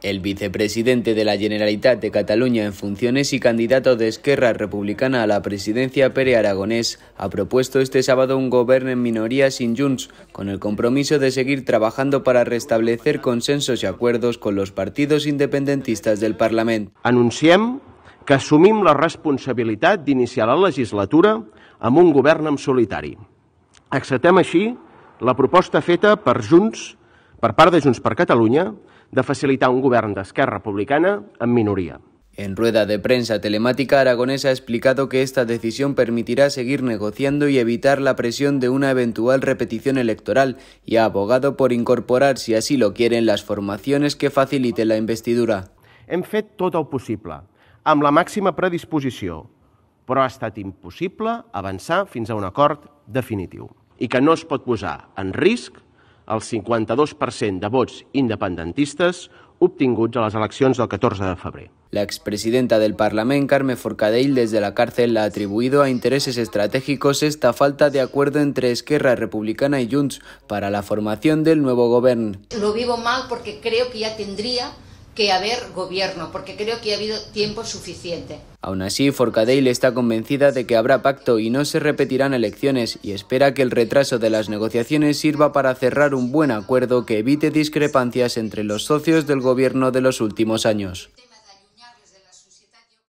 El vicepresidente de la Generalitat de Cataluña en funciones y candidato de Esquerra Republicana a la presidencia, Pere Aragonés, ha propuesto este sábado un gobierno en minoría sin Junts, con el compromiso de seguir trabajando para restablecer consensos y acuerdos con los partidos independentistas del Parlamento. Anunciem que assumim la responsabilitat d'iniciar la legislatura amb un govern en solitari. Acceptem així la proposta feta per Junts, per part de Junts per Catalunya, de facilitar un govern d'Esquerra Republicana en minoria. En rueda de prensa telemática, Aragonés ha explicado que esta decisión permitirá seguir negociando y evitar la presión de una eventual repetición electoral y ha abogado por incorporar, si así lo quieren, las formaciones que faciliten la investidura. Hem fet tot el possible, amb la màxima predisposició, però ha estat impossible avançar fins a un acord definitiu i que no es pot posar en risc el 52% de vots independentistes obtinguts a les eleccions del 14 de febrer. La expresidenta del Parlament, Carme Forcadell, de la càrcel ha atribuït a interessos estratègics esta falta de entre Esquerra Republicana i Junts per a la formació del nou govern. Lo vivo mal porque creo que ya tendría que haber gobierno, porque creo que ha habido tiempo suficiente. Aún así, Forcadell está convencida de que habrá pacto y no se repetirán elecciones y espera que el retraso de las negociaciones sirva para cerrar un buen acuerdo que evite discrepancias entre los socios del gobierno de los últimos años.